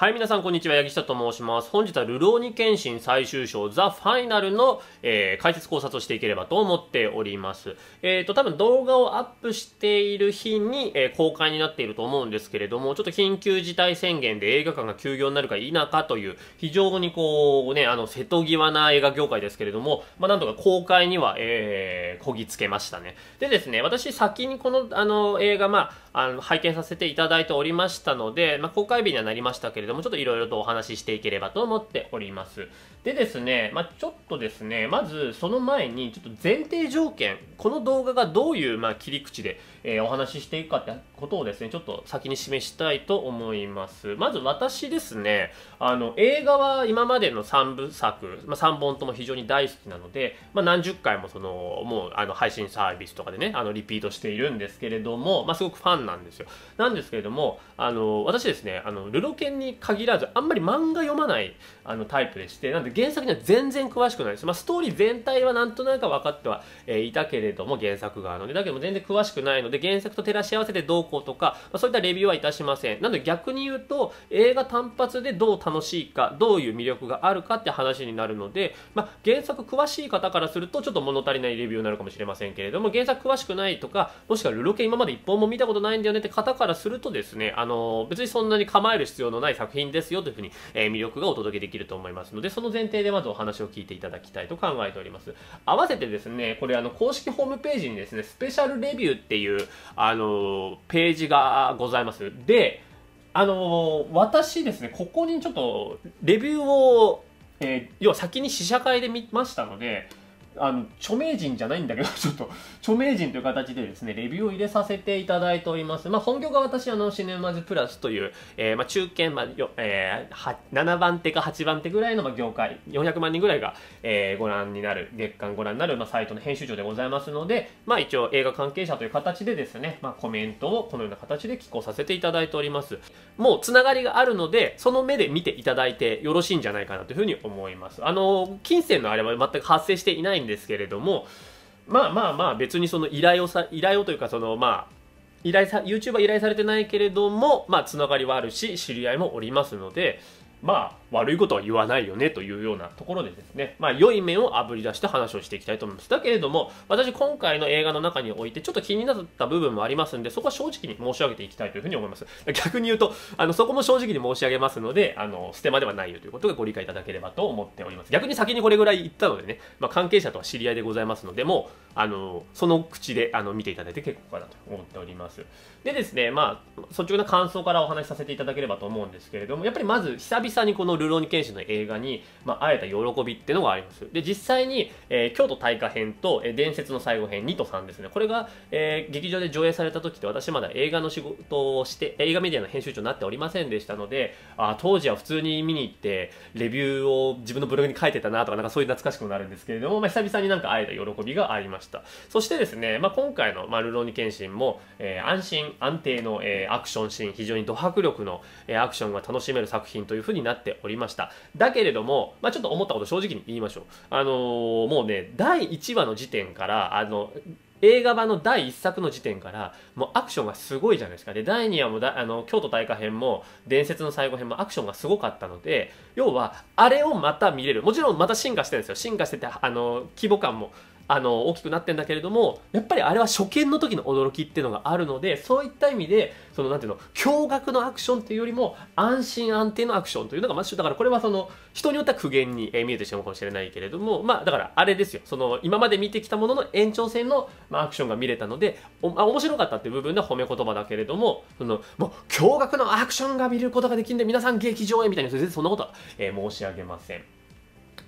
はい、皆さん、こんにちは。八木下と申します。本日は、ルローニケンシン最終章、ザ・ファイナルの、えー、解説考察をしていければと思っております。えっ、ー、と、多分動画をアップしている日に、えー、公開になっていると思うんですけれども、ちょっと緊急事態宣言で映画館が休業になるか否かという、非常にこう、ね、あの、瀬戸際な映画業界ですけれども、まあ、なんとか公開には、えー、こぎつけましたね。でですね、私、先にこの、あの、映画、まあ、あの、拝見させていただいておりましたので、まあ、公開日にはなりましたけれども、ども、ちょっといろいろとお話ししていければと思っております。でですね、まあ、ちょっとですね、まずその前にちょっと前提条件、この動画がどういうま切り口で、えー、お話ししていくかってことをですね、ちょっと先に示したいと思います。まず私ですね、あの映画は今までの3部作、まあ、3本とも非常に大好きなので、まあ、何十回もそのもうあの配信サービスとかでね、あのリピートしているんですけれども、まあ、すごくファンなんですよ。なんですけれども、あの私ですね、あのルロケンに限らずあんまり漫画読まないあのタイプでして、なんで原作には全然詳しくないです。まあ、ストーリー全体はなんとなく分かっては、えいたけれども、原作側のね。だけども全然詳しくないので、原作と照らし合わせてどうこうとか、まあ、そういったレビューはいたしません。なので逆に言うと、映画単発でどう楽しいか、どういう魅力があるかって話になるので、まあ、原作詳しい方からすると、ちょっと物足りないレビューになるかもしれませんけれども、原作詳しくないとか、もしくはルロケ今まで一本も見たことないんだよねって方からするとですね、あの別にそんなに構える必要のない作品ですよというふうに、えー、魅力がお届けできると思いますので、その前提でまずお話を聞いていただきたいと考えております。合わせてですね、これあの公式ホームページにですね、スペシャルレビューっていうあのページがございます。で、あの私ですね、ここにちょっとレビューを、えー、要は先に試写会で見ましたので、あの著名人じゃないんだけど、ちょっと著名人という形でですね、レビューを入れさせていただいております。まあ、本業が私、あのシネマズプラスという、えー、まあ、中堅、まあよえー、7番手か8番手ぐらいの、まあ、業界、400万人ぐらいが、えー、ご覧になる、月間ご覧になる、まあ、サイトの編集長でございますので、まあ、一応映画関係者という形でですね、まあ、コメントをこのような形で寄稿させていただいております。もうつながりがあるので、その目で見ていただいてよろしいんじゃないかなというふうに思います。あの、金銭のあれは全く発生していないですけれどもまあまあまあ別にその依頼をさ依頼をというかそのまあ依頼さ YouTube は依頼されてないけれどもまあつながりはあるし知り合いもおりますのでまあ悪いことは言わないよねというようなところでですね、まあ、良い面をあぶり出して話をしていきたいと思います。だけれども、私今回の映画の中においてちょっと気になった部分もありますんで、そこは正直に申し上げていきたいというふうに思います。逆に言うと、あの、そこも正直に申し上げますので、あの、ステマではないよということがご理解いただければと思っております。逆に先にこれぐらい言ったのでね、まあ、関係者とは知り合いでございますので、もう、あの、その口で、あの、見ていただいて結構かなと思っております。でですね、まあ、率直な感想からお話しさせていただければと思うんですけれども、やっぱりまず久々にこのルーロニケンシンの映画に、まあ、会えた喜びっていうのがありますで実際に、えー、京都大火編と、えー、伝説の最後編2と3ですねこれが、えー、劇場で上映された時って私まだ映画の仕事をして映画メディアの編集長になっておりませんでしたのであ当時は普通に見に行ってレビューを自分のブログに書いてたなとかなんかそういう懐かしくなるんですけれども、まあ、久々になんか会えた喜びがありましたそしてですね、まあ、今回の、まあ、ルーロニケンシンも、えー、安心安定の、えー、アクションシーン非常にド迫力の、えー、アクションが楽しめる作品というふうになっておりますりました。だけれども、まあ、ちょっと思ったこと正直に言いましょう。あのー、もうね、第1話の時点から、あの、映画版の第1作の時点からもうアクションがすごいじゃないですかで第2話もだあの京都大火編も伝説の最後編もアクションがすごかったので要はあれをまた見れるもちろんまた進化してるんですよ進化しててあの規模感もあの大きくなってんだけれどもやっぱりあれは初見の時の驚きっていうのがあるのでそういった意味でそのなんていうの驚愕のアクションっていうよりも安心安定のアクションというのがまずだからこれはその人によっては苦言に見えてしまうかもしれないけれどもまあだからあれですよその今まで見てきたものの延長線の、まあ、アクションが見れたのでお、まあ、面白かったっていう部分では褒め言葉だけれどもそのもう驚愕のアクションが見ることができるんで皆さん劇場へみたいな全然そんなことは、えー、申し上げません。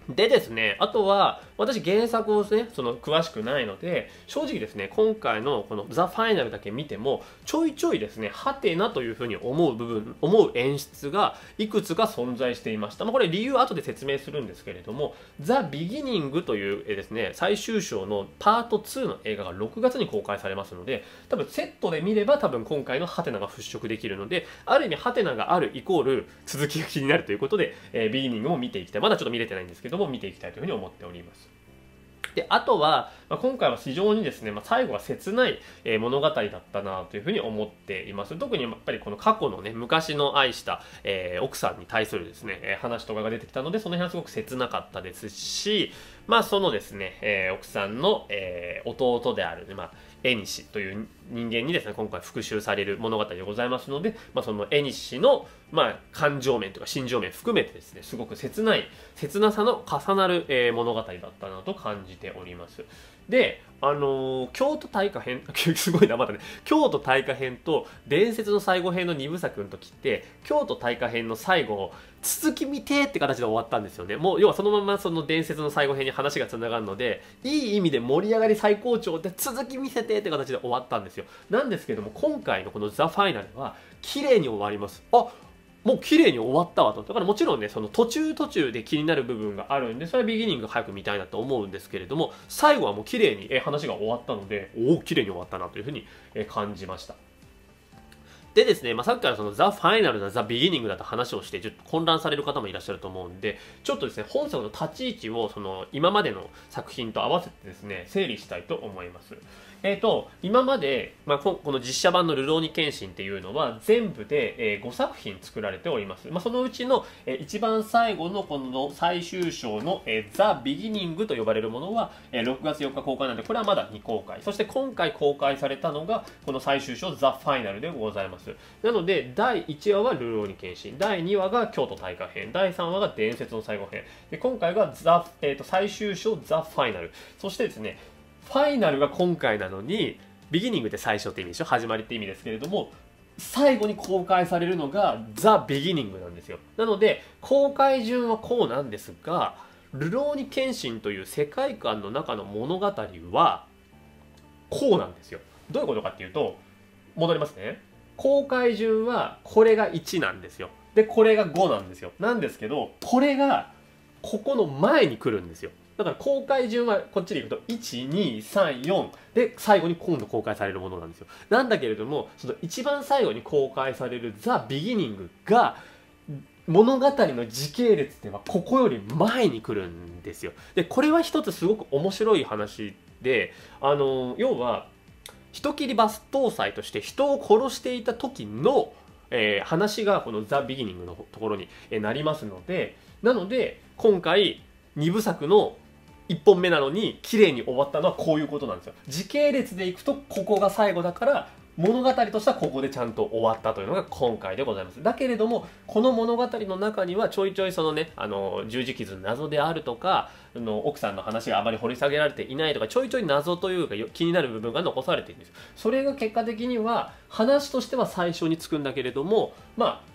でですねあとは私原作をですね、その詳しくないので、正直ですね、今回のこのザ・ファイナルだけ見ても、ちょいちょいですね、ハテナというふうに思う部分、思う演出がいくつか存在していました。まあ、これ理由は後で説明するんですけれども、ザ・ビギニングというですね、最終章のパート2の映画が6月に公開されますので、多分セットで見れば多分今回のハテナが払拭できるので、ある意味ハテナがあるイコール続きが気になるということで、えー、ビギニングも見ていきたい。まだちょっと見れてないんですけども、見ていきたいというふうに思っております。で、あとは、まあ、今回は非常にですね、まあ、最後は切ない、え物語だったなというふうに思っています。特にやっぱりこの過去のね、昔の愛した、えー、奥さんに対するですね、え話とかが出てきたので、その辺はすごく切なかったですし、まあそのですね、えー、奥さんの、えー、弟である、まあ、エニシという人間にですね今回復讐される物語でございますので、まあ、その縁の、まあ、感情面とか心情面含めてですねすごく切ない切なさの重なる、えー、物語だったなと感じておりますであのー、京都大化編 すごいなまたね京都大化編と伝説の最後編の2部作の時って京都大化編の最後続き見てって形で終わったんですよねもう要はそのままその伝説の最後編に話がつながるのでいい意味で盛り上がり最高潮で続き見せてって形で終わったんですよよなんですけども今回のこの「ザ・ファイナルは綺麗に終わりますあもう綺麗に終わったわと。だからもちろんね、その途中途中で気になる部分があるんで、それはビギニング早く見たいなと思うんですけれども、最後はもう綺麗に話が終わったので、おお、綺麗に終わったなというふうに感じました。でですね、まあ、さっきからそのザ・ファイナルだ、ザ・ビギニングだと話をして、ちょっと混乱される方もいらっしゃると思うんで、ちょっとですね、本作の立ち位置をその今までの作品と合わせてですね、整理したいと思います。えーと、今まで、まあ、この実写版の「ル流浪に剣心」っていうのは全部で、えー、5作品作られております、まあ、そのうちの、えー、一番最後のこの最終章の「えー、ザ・ビギニング」と呼ばれるものは、えー、6月4日公開なんでこれはまだ未公開そして今回公開されたのがこの最終章「ザ・ファイナル」でございますなので第1話は「ルニケン剣心」第2話が「京都大火編」第3話が「伝説の最後編」で今回がえー最終章「ザ・ファイナル」そしてですねファイナルが今回なのにビギニングって最初って意味でしょ始まりって意味ですけれども最後に公開されるのがザ・ビギニングなんですよなので公開順はこうなんですがルローニケンシンという世界観の中の物語はこうなんですよどういうことかっていうと戻りますね公開順はこれが1なんですよでこれが5なんですよなんですけどこれがここの前に来るんですよだから公開順はこっちでいくと1234で最後に今度公開されるものなんですよなんだけれどもその一番最後に公開される「ザ・ビギニングが物語の時系列ってはここより前に来るんですよでこれは一つすごく面白い話であの要は人切りバス搭載として人を殺していた時の、えー、話がこの「ザ・ビギニングのところに、えなりますのでなので今回2部作の1本目なのに綺麗に終わったのはこういうことなんですよ時系列でいくとここが最後だから物語としてはここでちゃんと終わったというのが今回でございます。だけれども、この物語の中にはちょいちょいそのね、あの、十字傷謎であるとか、の奥さんの話があまり掘り下げられていないとか、ちょいちょい謎というか気になる部分が残されているんですそれが結果的には、話としては最初につくんだけれども、まあ、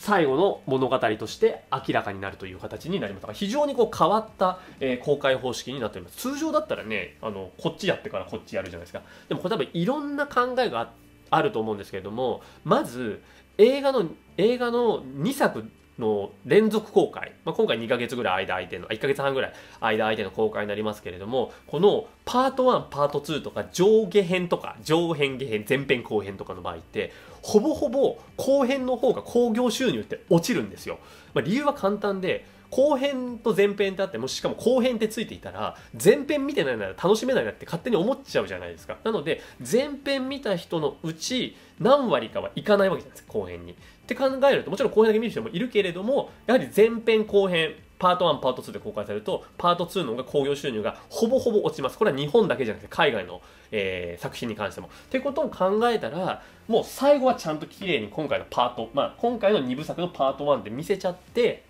最後の物語として明らかになるという形になります。だか非常にこう変わった、え公開方式になっております。通常だったらね、あの、こっちやってからこっちやるじゃないですか。でもこれ多分いろんな考えがあると思うんですけれども、まず映画の、映画の2作の連続公開、まあ、今回2ヶ月ぐらい間空いての、1ヶ月半ぐらい間空いての公開になりますけれども、このパート1、パート2とか上下編とか、上編下編、前編後編とかの場合って、ほぼほぼ後編の方が興行収入って落ちるんですよ。まあ、理由は簡単で、後編と前編ってあってもしかも後編ってついていたら前編見てないなら楽しめないなって勝手に思っちゃうじゃないですかなので前編見た人のうち何割かはいかないわけじゃないですか後編に。って考えるともちろん後編だけ見る人もいるけれどもやはり前編後編パート1パート2で公開されるとパート2の方が興行収入がほぼほぼ落ちますこれは日本だけじゃなくて海外の、えー、作品に関しても。ってことを考えたらもう最後はちゃんと綺麗に今回のパート、まあ、今回の2部作のパート1で見せちゃって、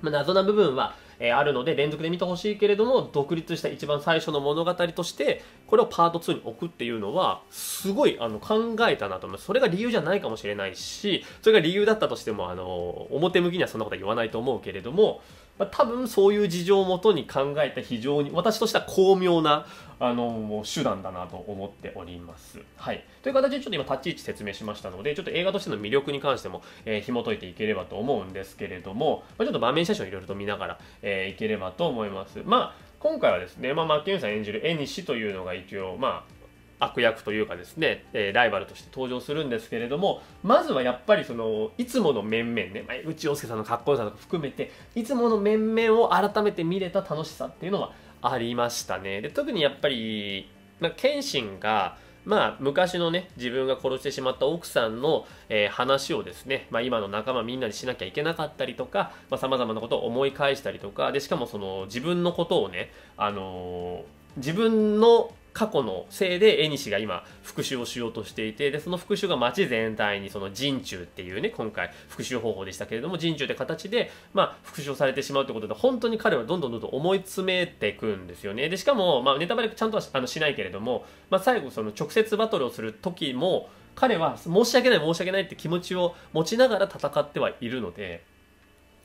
まあ、謎な部分はえあるので連続で見てほしいけれども独立した一番最初の物語としてこれをパート2に置くっていうのはすごいあの考えたなと思いますそれが理由じゃないかもしれないしそれが理由だったとしてもあの表向きにはそんなことは言わないと思うけれどもまあ、多分そういう事情をもとに考えた非常に私としては巧妙なあの手段だなと思っております。はい、という形でちょっと今立ち位置説明しましたのでちょっと映画としての魅力に関しても、えー、紐解いていければと思うんですけれども、まあ、ちょっと場面写真をいろいろと見ながら、えー、いければと思います。まあ今回はですね、まあ、マッケンさん演じる絵西というのが一応、まあ、悪役というかですね、えライバルとして登場するんですけれどもまずはやっぱりそのいつもの面々ね、まあ、内洋介さんのかっこよさとか含めていつもの面々を改めて見れた楽しさっていうのはありましたねで特にやっぱり、まあ、謙信がまあ、昔のね自分が殺してしまった奥さんの、えー、話をですね、まあ、今の仲間みんなにしなきゃいけなかったりとかさまざ、あ、まなことを思い返したりとかでしかもその自分のことをね、あのー、自分の過去のせいで縁が今復讐をしようとしていてでその復讐が街全体にその陣中っていうね今回復讐方法でしたけれども陣中って形で、まあ、復讐をされてしまうってことで本当に彼はどんどんどんどん思い詰めていくんですよねでしかも、まあ、ネタバレちゃんとはあのしないけれども、まあ、最後その直接バトルをする時も彼は申し訳ない申し訳ないって気持ちを持ちながら戦ってはいるので。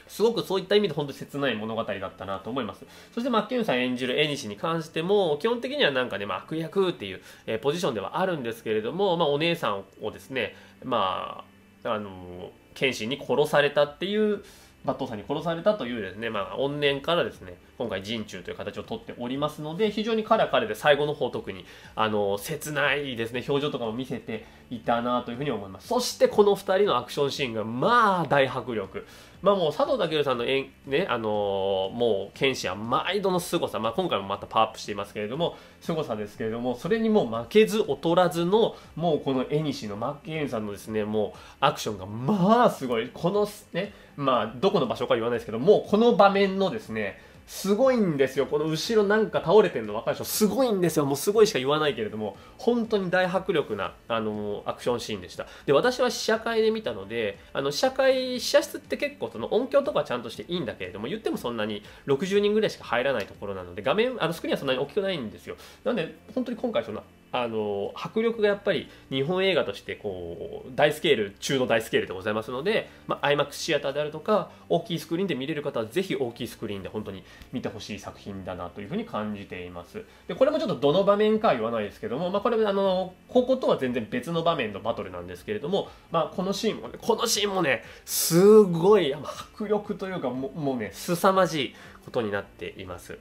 すごくそういった意味で本当に切ない物語だったなと思いますそしてマッュンさん演じる縁西に関しても基本的にはなんかね、まあ、悪役っていう、えー、ポジションではあるんですけれども、まあ、お姉さんをですねまああの謙信に殺されたっていう抜刀さんに殺されたというですね、まあ、怨念からですね、今回人中という形をとっておりますので、非常に彼は彼で最後の方特に、あの、切ないですね、表情とかも見せていたなというふうに思います。そしてこの2人のアクションシーンが、まあ、大迫力。まあもう佐藤健さんのえん、ね、あのー、もう剣士は毎度の凄さ、まあ今回もまたパワーアップしていますけれども、凄さですけれども、それにもう負けず劣らずの、もうこの絵西のマッケンさんのですね、もうアクションがまあすごい、このね、まあどこの場所か言わないですけど、もうこの場面のですね、すごいんですよこの後ろなんか倒れてんの分かるでしょすごいんですよもうすごいしか言わないけれども本当に大迫力なあのアクションシーンでしたで私は試写会で見たのであの試写会試写室って結構その音響とかちゃんとしていいんだけれども言ってもそんなに60人ぐらいしか入らないところなので画面あのスクリーンはそんなに大きくないんですよなんで本当に今回そのあの迫力がやっぱり日本映画としてこう大スケール中の大スケールでございますので、まあ、IMAX シアターであるとか大きいスクリーンで見れる方はぜひ大きいスクリーンで本当に見てほしい作品だなというふうに感じていますでこれもちょっとどの場面かは言わないですけども、まあ、これあのこことは全然別の場面のバトルなんですけれども、まあ、このシーンもねこのシーンもねすごい迫力というかももうね凄まじいことになっています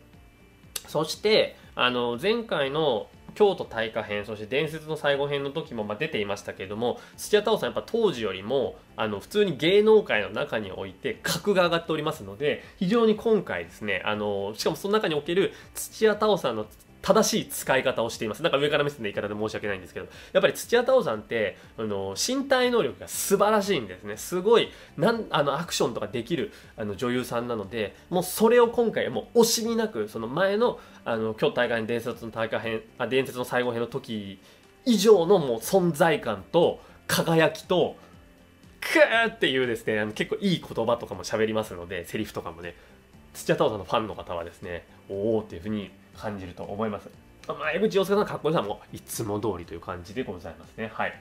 そしてあの前回の京都大化編そして伝説の最後編の時もま出ていましたけれども土屋太鳳さんやっぱ当時よりもあの普通に芸能界の中において格が上がっておりますので非常に今回ですねあのしかもその中における土屋太鳳さんの正しい使い方をしています。なんか上から目線の言い方で申し訳ないんですけど、やっぱり土屋太鳳さんって、あの、身体能力が素晴らしいんですね。すごい、なん、あの、アクションとかできる、あの、女優さんなので、もうそれを今回、もう惜しみなく、その前の、あの、今日大会の伝説の大会編、あ、伝説の最後編の時以上のもう存在感と、輝きと、くーっていうですね、あの結構いい言葉とかも喋りますので、セリフとかもね、土屋太鳳さんのファンの方はですね、おおっていうふうに感じると思います。まあ、江口洋介さんかっこよさもいつも通りという感じでございますね。はい。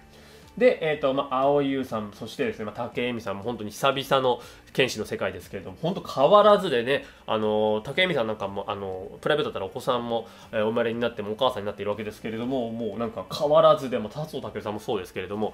で、えっ、ー、と、まあ、青優さん、そしてですね、まあ、竹恵美さんも本当に久々の剣士の世界ですけれども、本当変わらずでね、あの、竹恵美さんなんかも、あの、プライベートだったらお子さんも、えー、お生まれになってもお母さんになっているわけですけれども、もうなんか変わらずでも、達夫武さんもそうですけれども、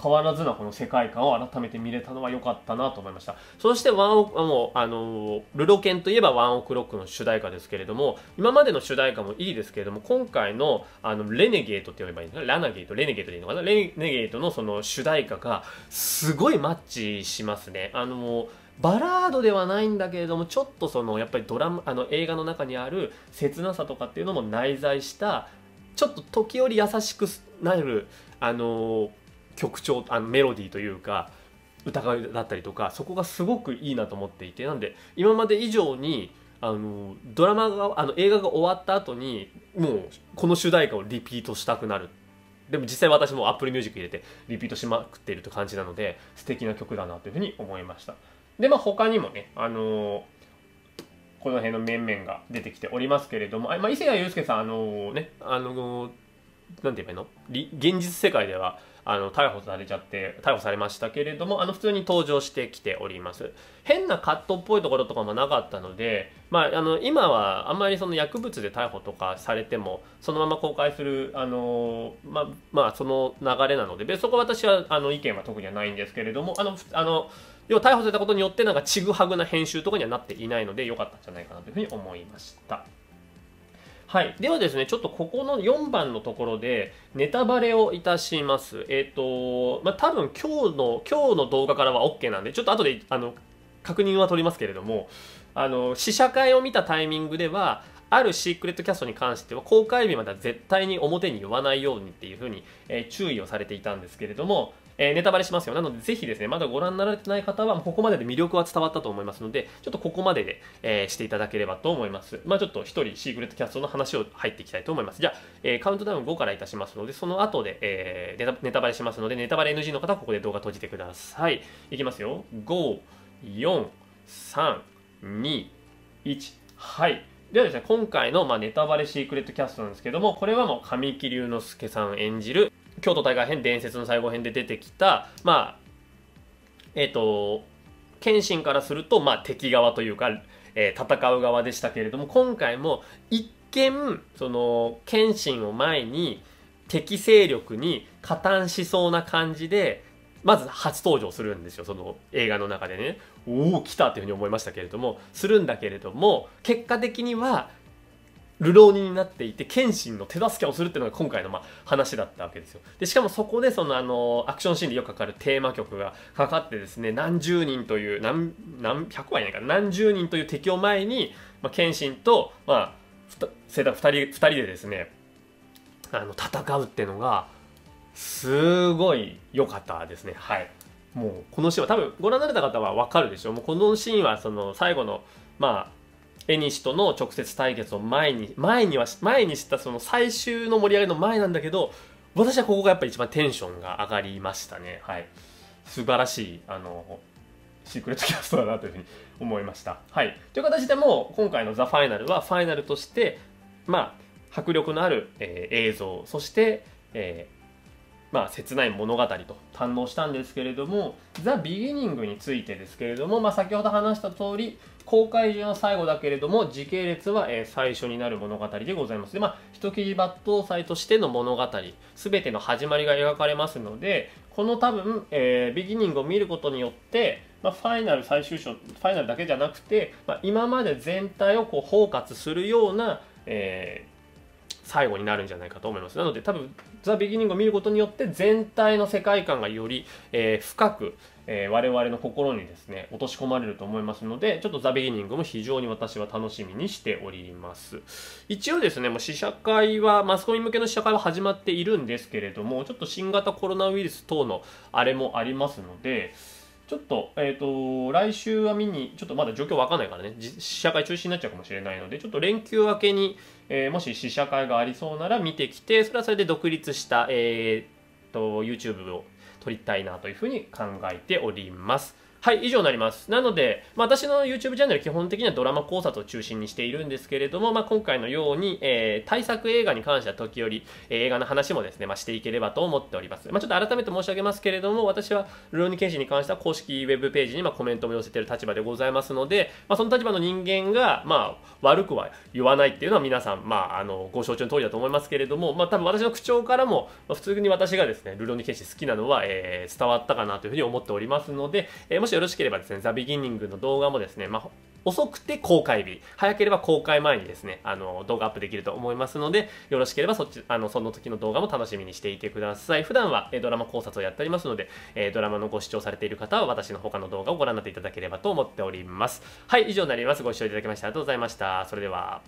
変わらずなこの世界観を改めて見れたのは良かったなと思いました。そしてワンオク、もう、あの、ルロケンといえばワンオクロックの主題歌ですけれども、今までの主題歌もいいですけれども、今回の、あの、レネゲートって呼べばいいのかなラナゲート、レネゲートでいいのかなレネゲートのその主題歌が、すごいマッチしますね。あの、バラードではないんだけれどもちょっとそのやっぱりドラム、あの映画の中にある切なさとかっていうのも内在したちょっと時折優しくなるあの曲調あのメロディーというか歌声だったりとかそこがすごくいいなと思っていてなんで今まで以上にあのドラマがあの映画が終わった後にもうこの主題歌をリピートしたくなるでも実際私も Apple Music 入れてリピートしまくっているという感じなので素敵な曲だなというふうに思いましたでまあ他にもねあのこの辺の面々が出てきておりますけれども、あまあ、伊勢谷友介さん、あのー、ね、あのー、なんて言えばいいの現実世界では、あの逮捕されちゃって逮捕されましたけれどもあの普通に登場してきております変なカットっぽいところとかもなかったので、まあ、あの今はあんまりその薬物で逮捕とかされてもそのまま公開するあの、ままあ、その流れなのででそこは私はあの意見は特にはないんですけれどもあのあの要は逮捕されたことによってなんかちぐはぐな編集とかにはなっていないので良かったんじゃないかなというふうに思いました。はい、ではですねちょっとここの4番のところでネタバレをいたしますえっ、ー、とまあ多分今日の今日の動画からは OK なんでちょっと後であの確認は取りますけれどもあの試写会を見たタイミングではあるシークレットキャストに関しては公開日までは絶対に表に言わないようにっていうふうに、えー、注意をされていたんですけれどもえー、ネタバレしますよ。なので、ぜひですね、まだご覧になられてない方は、ここまでで魅力は伝わったと思いますので、ちょっとここまでで、えー、していただければと思います。まあ、ちょっと一人、シークレットキャストの話を入っていきたいと思います。じゃあ、えー、カウントダウン5からいたしますので、その後で、えー、ネタバレしますので、ネタバレ NG の方はここで動画閉じてください。いきますよ。5、4、3、2、1。はい。ではですね、今回のまあネタバレシークレットキャストなんですけども、これはもう神木隆之介さん演じる京都大会編伝説の最後編で出てきたまあえっ、ー、と謙信からすると、まあ、敵側というか、えー、戦う側でしたけれども今回も一見その謙信を前に敵勢力に加担しそうな感じでまず初登場するんですよその映画の中でねおお来たっていうふうに思いましたけれどもするんだけれども結果的には流浪人になっていて謙信の手助けをするっていうのが今回のまあ話だったわけですよでしかもそこでそのあのアクションシーンでよくかかるテーマ曲がかかってですね何十人という何何百はいないか何十人という敵を前に、まあ、謙信と、まあ、世代 2, 2人でですねあの戦うっていうのがすごい良かったですねはいもうこのシーンは多分ご覧になれた方は分かるでしょうもうこのシーンはその最後のまあ江西との直接対決を前に前には前にしたその最終の盛り上げの前なんだけど私はここがやっぱり一番テンションが上がりましたねはい素晴らしいあのシークレットキャストだなというふうに思いましたはいという形でもう今回の「ザ・ファイナルはファイナルとしてまあ迫力のある、えー、映像そして、えー、まあ、切ない物語と堪能したんですけれども「ザ・ビギニング」についてですけれども、まあ、先ほど話した通り公開順は最後だけれども時系列は、え最初になる物語でございますでまあ人斬り抜刀斎としての物語全ての始まりが描かれますのでこの多分、えー、ビギニングを見ることによってまあ、ファイナル最終章ファイナルだけじゃなくて、まあ、今まで全体をこう包括するような、えー、最後になるんじゃないかと思いますなので多分「ザ・ビギニング」を見ることによって全体の世界観がより、えー、深く、えー、我々の心にですね、落とし込まれると思いますので、ちょっとザ・ビギニングも非常に私は楽しみにしております。一応ですね、もう試写会は、マスコミ向けの試写会は始まっているんですけれども、ちょっと新型コロナウイルス等のあれもありますので、ちょっと、えっ、ー、と、来週は見に、ちょっとまだ状況わかんないからね、試写会中止になっちゃうかもしれないので、ちょっと連休明けに、えー、もし試写会がありそうなら見てきて、それはそれで独立した、えっ、と、YouTube を撮りたいなというふうに考えております。はい、以上になります。なので、まあ、私の YouTube チャンネル基本的にはドラマ考察を中心にしているんですけれども、まあ、今回のように、えー、対策映画に関しては時折、えー、映画の話もですね、まあ、していければと思っております。まあ、ちょっと改めて申し上げますけれども、私はルーニケンシに関しては公式ウェブページにまコメントも寄せている立場でございますので、まその立場の人間が、ま悪くは言わないっていうのは皆さん、まあ、あの、ご承知の通りだと思いますけれども、ま多分私の口調からも、ま普通に私がですね、ルーニケンシ好きなのは、えー、伝わったかなというふうに思っておりますので、えーしよろしければですね、ザ・ビギニングの動画もですね、まあ、遅くて公開日、早ければ公開前にですね、あの、動画アップできると思いますので、よろしければそっち、あの、その時の動画も楽しみにしていてください。普段は、えドラマ考察をやっておりますので、えドラマのご視聴されている方は、私の他の動画をご覧になっていただければと思っております。はい、以上になります。ご視聴いただきましてありがとうございました。それでは。